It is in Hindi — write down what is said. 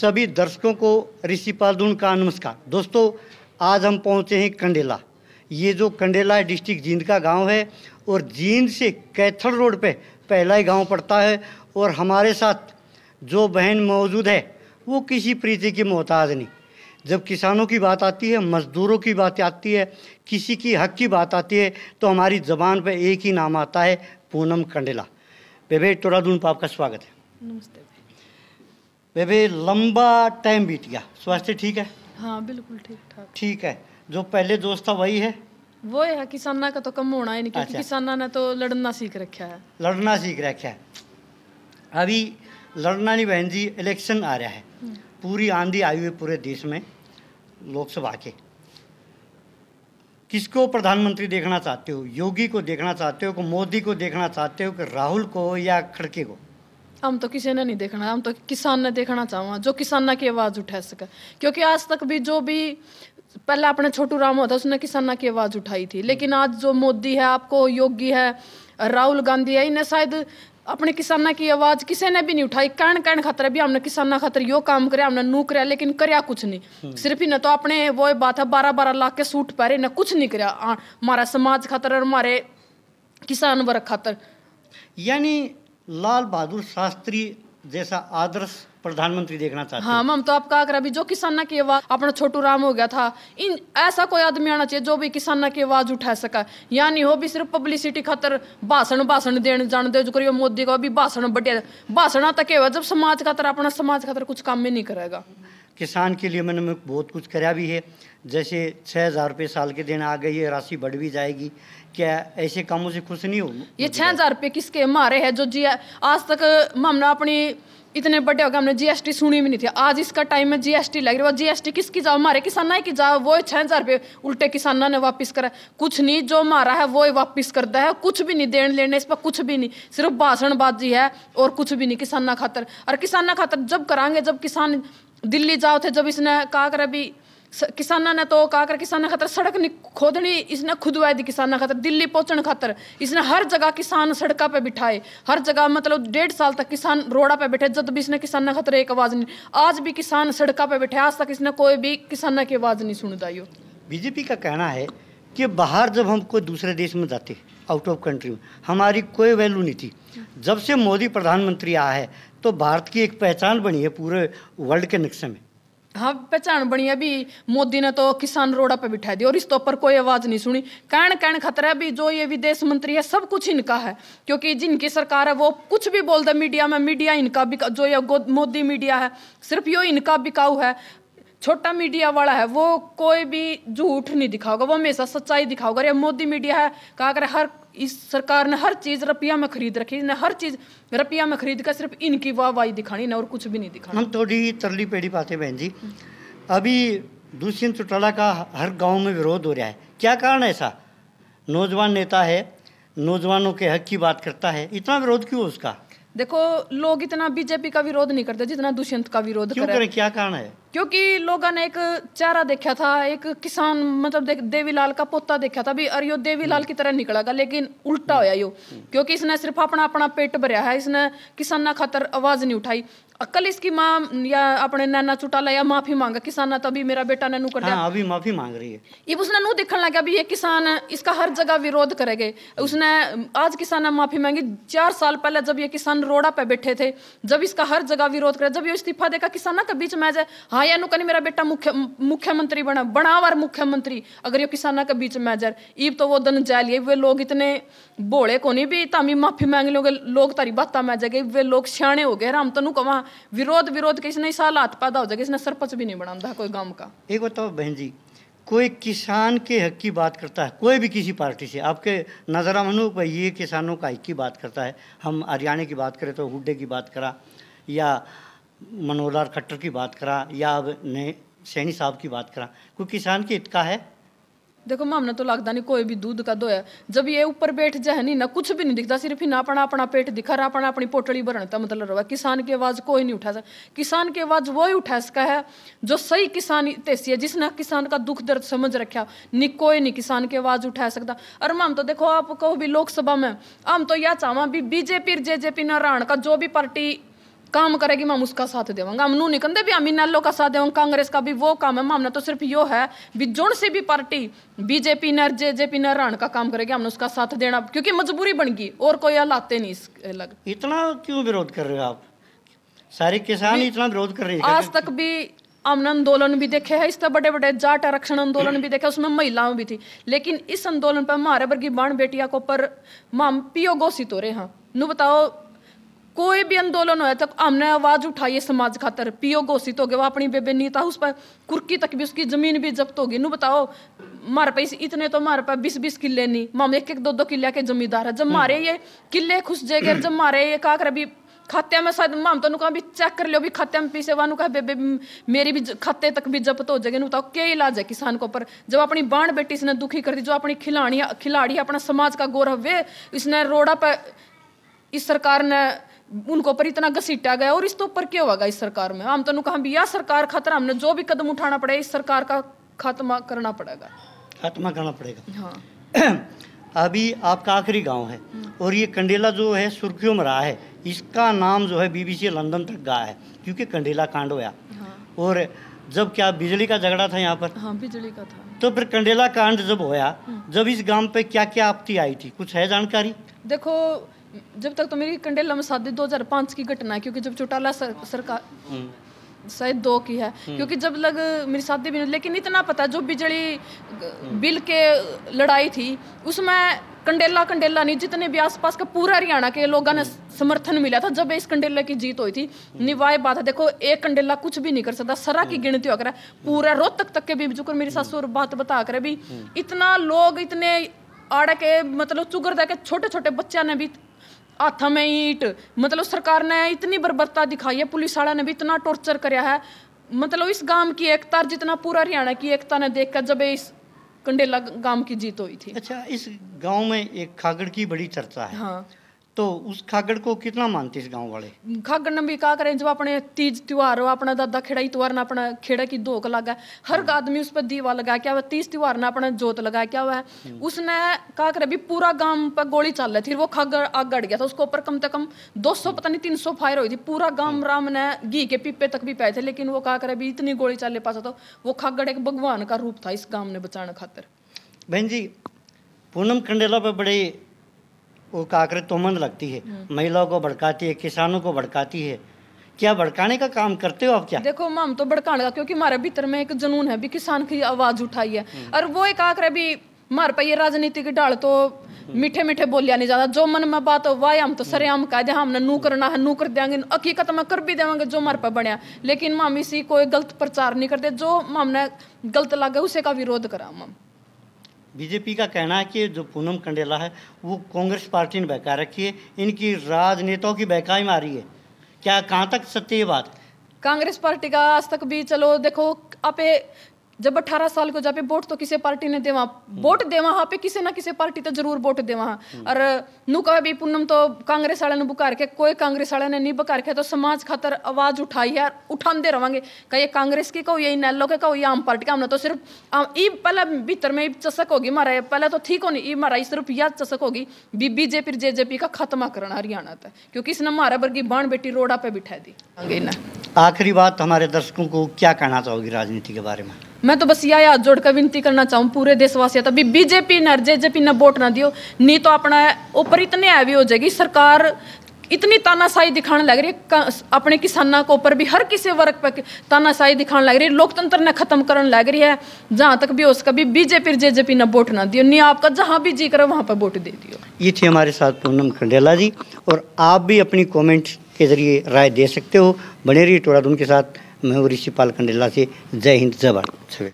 सभी दर्शकों को ऋषि पालदून का नमस्कार दोस्तों आज हम पहुंचे हैं कंडेला ये जो कंडेला डिस्ट्रिक्ट जींद का गांव है और जींद से कैथल रोड पे पहला ही गांव पड़ता है और हमारे साथ जो बहन मौजूद है वो किसी प्रीति की मोहताज नहीं जब किसानों की बात आती है मज़दूरों की बात आती है किसी की हक की बात आती है तो हमारी ज़बान पर एक ही नाम आता है पूनम कंडेला बेबे टोरादून पर आपका स्वागत है नमस्ते बेबी लंबा टाइम बीत गया स्वास्थ्य ठीक है हाँ बिल्कुल ठीक ठाक ठीक है जो पहले दोस्त था वही है वो है किसाना का तो कम होना ही नहीं क्योंकि अच्छा। किसाना ने तो लड़ना सीख रखा है लड़ना सीख रखा है अभी लड़ना नहीं बहन जी इलेक्शन आ रहा है हम्म। पूरी आंधी आई हुई पूरे देश में लोकसभा के किसको प्रधानमंत्री देखना चाहते हो योगी को देखना चाहते हो कि मोदी को देखना चाहते हो कि राहुल को या खड़के को हम तो किसी ने नहीं देखना हम तो किसान ने देखना चाहूँगा जो किसान की आवाज़ उठा सके क्योंकि आज तक भी जो भी पहले अपने छोटू राम होता उसने किसान की आवाज़ उठाई थी लेकिन आज जो मोदी है आपको योगी है राहुल गांधी है इन्हें शायद अपने किसाना की आवाज़ किसी ने भी नहीं उठाई कण कण खतर भी हमने किसाना खतर यो काम करे हमने नू कराया लेकिन करया कुछ नहीं हम्म। सिर्फ इन्हें तो अपने वो बात है बारह बारह लाख के सूट पहरे इन्हें कुछ नहीं कराया हमारा समाज खातर और हमारे किसान वर्ग खातर यानी लाल बहादुर शास्त्री जैसा आदर्श प्रधानमंत्री देखना चाहते हाँ मम तो आप कहा कर अभी जो किसाना की आवाज अपना छोटू राम हो गया था इन ऐसा कोई आदमी आना चाहिए जो भी किसाना की आवाज उठा सका यानी हो भी सिर्फ पब्लिसिटी खातर भाषण भाषण देने जान दे जो मोदी को अभी भाषण बढ़िया भाषण तक जब समाज खातर अपना समाज खातर कुछ काम में नहीं करेगा किसान के लिए मैंने बहुत कुछ करा भी है जैसे छः हज़ार रुपये साल के दिन आ गई है राशि बढ़ भी जाएगी क्या ऐसे कामों से खुश नहीं हो ये छः हज़ार रुपये किसके मारे है जो जी आज तक हमने अपनी इतने बड़े हो गए हमने जीएसटी सुनी भी नहीं थी आज इसका टाइम में जीएसटी लग रही है जीएसटी किसकी जाओ हमारे किसान की जाओ वो छः हज़ार रुपये उल्टे किसानों ने वापस करा कुछ नहीं जो मारा है वो वापस करता है कुछ भी नहीं देने लेने इस पर कुछ भी नहीं सिर्फ भाषणबाजी है और कुछ भी नहीं किसाना खातर और किसाना खातर जब करांगे जब किसान दिल्ली जाओ थे जब इसने कहा कर अभी किसाना ने तो कहा कर किसान खातर सड़क नहीं खोदनी इसने खुदवाई दी किसान खातर दिल्ली पहुंचने खातर इसने हर जगह किसान सड़क पे बिठाए हर जगह मतलब डेढ़ साल तक किसान रोड़ा पे बैठे जब भी इसने किसान खातर एक आवाज़ नहीं आज भी किसान सड़क पे बैठे आज तक इसने कोई भी किसान की आवाज़ नहीं सुनता यो बीजेपी का कहना है कि बाहर जब हम कोई दूसरे देश में जाते हैं आउट ऑफ कंट्री में हमारी कोई वैल्यू नहीं थी जब से मोदी प्रधानमंत्री आया है तो भारत की एक पहचान बनी है पूरे वर्ल्ड के नक्शे में हाँ पहचान बनी अभी मोदी ने तो किसान रोड़ा पे बिठा दिया और इस तो पर कोई आवाज नहीं सुनी कहन कहन खतरा अभी जो ये विदेश मंत्री है सब कुछ इनका है क्योंकि जिनकी सरकार है वो कुछ भी बोल दे मीडिया में मीडिया इनका जो ये मोदी मीडिया है सिर्फ यो इनका बिकाऊ है छोटा मीडिया वाला है वो कोई भी झूठ नहीं दिखाओगा वो हमेशा सच्चाई दिखाओगे अरे मोदी मीडिया है कहा कर हर इस सरकार ने हर चीज़ रुपया में खरीद रखी ने हर चीज़ रुपया में खरीद कर सिर्फ इनकी वाह वाही दिखानी ना और कुछ भी नहीं दिखाना हम थोड़ी तरली पेड़ी पाते बहन जी अभी दुष्यंत चौटाला का हर गांव में विरोध हो रहा है क्या कारण है ऐसा नौजवान नेता है नौजवानों के हक की बात करता है इतना विरोध क्यों उसका देखो लोग इतना बीजेपी का विरोध नहीं करते जितना दुष्यंत का विरोध क्यों करे क्या कारण है क्योंकि लोगों ने एक चारा देखा था एक किसान मतलब देख देवीलाल का पोता देखा था भी अरे यो देवीलाल की तरह निकलेगा लेकिन उल्टा हम्म। होया यो क्योंकि इसने सिर्फ अपना अपना पेट भरया है इसने किसान खातर आवाज नहीं उठाई अक्कल इसकी माँ या अपने नैना चुटाला या माफी मांगा किसान तो अभी मेरा बेटा नैनू कर हाँ, अभी माफी मांग रही है ये उसने नू दिखने लगा अभी ये किसान इसका हर जगह विरोध करेंगे उसने आज किसान ने माफी मांगी चार साल पहले जब ये किसान रोड़ा पे बैठे थे जब इसका हर जगह विरोध करे जब ये इस्तीफा देखा किसाना के बीच में जाए हाँ या नू कहीं मेरा बेटा मुख्य मुख्यमंत्री बना बनावर मुख्यमंत्री अगर ये किसाना के बीच में जाए ईब तो वो दन जा लिए वे लोग इतने बोले को नहीं भी तामी माफी मांग लोगे लोग तारी बात में जाएगी वे लोग सियाने हो गए राम तनु कमा विरोध विरोध के इसने इस हालात पैदा हो जाएगा इसने सरपंच भी नहीं बनाता कोई गांव का एक बताओ बहन जी कोई किसान के हक की बात करता है कोई भी किसी पार्टी से आपके नजरा मनु पर ये किसानों का हक की बात करता है हम हरियाणा की बात करें तो हुड्डे की बात करा या मनोहर खट्टर की बात करा या अब नए सैनी साहब की बात करा कोई किसान के हित का है देखो मामने तो लगता नहीं कोई भी दूध का दो है जब ये ऊपर बैठ जाए नहीं ना कुछ भी नहीं दिखता सिर्फ ही ना अपना अपना पेट दिखा रहा अपना अपनी पोटली भरने का मतलब रहा किसान की आवाज़ कोई नहीं उठा सकता किसान की आवाज़ वही उठा सका है जो सही किसान तेसी है जिसने किसान का दुख दर्द समझ रखा नहीं कोई नहीं किसान की आवाज़ उठा सकता और माम तो देखो आप कहो भी लोकसभा में हम तो यह चाहवा भी बीजेपी जे पी नारायण का जो भी पार्टी काम करेगी मैं उसका साथ देवांगा हम नू निकंदे भी हम इनेलो का साथ देवांगा कांग्रेस का भी वो काम है मामला तो सिर्फ यो है भी जोन से भी पार्टी बीजेपी नर जेजेपी नर का काम करेगी हमने उसका साथ देना क्योंकि मजबूरी बन गई और कोई लाते नहीं लग इतना क्यों विरोध कर रहे हो आप सारे किसान इतना विरोध कर रहे हैं आज तक भी हमने आंदोलन भी देखे है इस तरह बड़े बड़े जाट आरक्षण आंदोलन भी देखे उसमें महिलाओं भी थी लेकिन इस आंदोलन पर हमारे वर्गी बाण बेटिया को पर माम पीओ घोषित हो रहे हैं नु बताओ कोई भी आंदोलन होया तब हमने आवाज उठाई है समाज खातर पीओ घोषित हो गया अपनी बेबे नीता उस पर कुर्की तक भी उसकी जमीन भी जब्त होगी नू बताओ मार पे इतने तो मार पे बीस बीस किले नहीं माम एक एक दो दो किले के जमींदार है जब मारे ये किले खुश जाएगा जब मारे ये कहा कर अभी खाते में शायद माम तो कहा भी चेक कर लियो भी खाते में पीसे वानू कहा बेबे मेरी भी खाते तक भी जब्त हो जाएगी बताओ क्या इलाज है किसान को पर जब अपनी बाण बेटी इसने दुखी कर दी जो अपनी खिलाड़ी खिलाड़ी अपना समाज का गौरव वे इसने रोड़ा पर इस सरकार ने उनको पर इतना घसीटा गया और इस तो ऊपर क्या होगा इस सरकार में हम तनु तो कहा भी या सरकार खातर हमने जो भी कदम उठाना पड़ेगा इस सरकार का खात्मा करना पड़ेगा खात्मा करना पड़ेगा हाँ अभी आपका आखिरी गांव है हम्म। और ये कंडेला जो है सुर्खियों में रहा है इसका नाम जो है बीबीसी लंदन तक गया है क्योंकि कंडेला कांड होया हाँ। और जब क्या बिजली का झगड़ा था यहाँ पर हाँ बिजली का था तो फिर कंडेला कांड जब होया हम्म। जब इस गांव पे क्या क्या आपती आई थी कुछ है जानकारी देखो जब तक तो मेरी कंडेला में शादी 2005 की घटना है क्योंकि जब चौटाला सर, सरकार हम्म। शायद दो की है हम्म। क्योंकि जब लग मेरी शादी भी लेकिन इतना पता जो बिजली हम्म। बिल के लड़ाई थी उसमें कंडेला कंडेला नहीं जितने भी आसपास का पूरा हरियाणा के लोगों ने समर्थन मिला था जब इस कंडेला की जीत हुई थी निवाय बात है देखो एक कंडेला कुछ भी नहीं कर सकता सरा की गिनती होकर पूरा रोहतक तक के भी जुकर मेरी सासुर बात बता कर भी इतना लोग इतने आड़ा के मतलब चुगर के छोटे छोटे बच्चा ने भी हाथों में ईट मतलब सरकार ने इतनी बर्बरता दिखाई है पुलिस वाला ने भी इतना टॉर्चर कराया है मतलब इस गांव की एकता जितना पूरा हरियाणा की एकता ने देखकर जब इस कंडेला गांव की जीत हुई थी अच्छा इस गांव में एक खागड़ की बड़ी चर्चा है हाँ तो उस खागड़ को कितना मानते इस गांव वाले खागड़ ने भी कहा करें जब अपने तीज त्यौहार हो अपना दादा खेड़ा ही त्योहार ना अपना खेड़ा की धोक लगा हर हम्म। आदमी उस पर दीवा लगा क्या हुआ तीज त्यौहार ना अपना जोत लगा हम्म। क्या हुआ उसने कहा करे भी पूरा गांव पर गोली चल रही थी वो खागड़ आग गड़ गया था उसके ऊपर कम से कम दो सौ पता नहीं तीन सौ फायर हुई थी पूरा गाँव हम्म। राम ने घी के पीपे तक भी पाए थे लेकिन वो कहा करे भी इतनी गोली चल ले पासा तो वो खागड़ एक भगवान का रूप था इस गाँव ने बचाने खातर बहन जी पूनम कंडेला पर बड़े वो काकरे तोमन लगती है हम्म। महिलाओं को भड़काती है किसानों को भड़काती है क्या भड़काने का काम करते हो आप क्या देखो माम तो भड़काने का क्योंकि हमारे भीतर में एक जुनून है भी किसान की आवाज उठाई है हम्म। और वो एक आकरे भी मार पाइए राजनीति की डाल तो हम्म। मीठे मीठे बोलिया नहीं ज्यादा जो मन में बात हो वाह हम तो सरे हम कह दे हमने नू करना है नू कर देंगे हकीकत में कर भी देंगे जो मार पर बने लेकिन माम इसी कोई गलत प्रचार नहीं करते जो मामने गलत लागे उसे का विरोध करा माम बीजेपी का कहना है कि जो पूनम कंडेला है वो कांग्रेस पार्टी ने बहका रखी है इनकी राजनेताओं की बहकाई में आ रही है क्या कहाँ तक सत्य ये बात कांग्रेस पार्टी का आज तक भी चलो देखो आप जब 18 साल को जापे वोट तो किसे पार्टी ने देवा वोट देवा हाँ पे किसे ना किसे पार्टी तो जरूर वोट देवा हाँ। और नू कहे भी पूनम तो कांग्रेस वाले ने बुकार के कोई कांग्रेस वाले ने नहीं बुकार के तो समाज खातर आवाज उठाई है उठाते रहेंगे कहीं कांग्रेस के कहो यही नैलो के कहो ये आम पार्टी का हमने तो सिर्फ ई पहले भीतर में चसक होगी मारा पहले तो ठीक होनी ई मारा सिर्फ याद चसक होगी बी बीजेपी जेजेपी का खात्मा करना हरियाणा तक क्योंकि इसने मारा वर्गी बाण बेटी रोडा पे बिठा दी आखिरी बात हमारे दर्शकों को क्या कहना चाहोगी राजनीति के बारे में मैं तो बस यह हाथ जोड़कर विनती करना चाहूँ पूरे देशवासियों भी बीजेपी ने जे पी ने वोट ना दियो नहीं तो अपना ऊपर इतने हैवी हो जाएगी सरकार इतनी तानाशाही दिखाने लग रही है अपने किसानों के ऊपर भी हर किसी वर्ग पर तानाशाही दिखाने लग रही है लोकतंत्र ने खत्म करने लग रही है जहाँ तक भी हो सका भी बीजेपी जे पी ने वोट ना दियो नहीं आपका जहाँ भी जी करो वहाँ पर वोट दे दियो ये थी हमारे साथ पूनम खंडेला जी और आप भी अपनी कॉमेंट के जरिए राय दे सकते हो बने रही टोराधुन के साथ मैं ऋषि पालकंडेला से जय हिंद जय भारत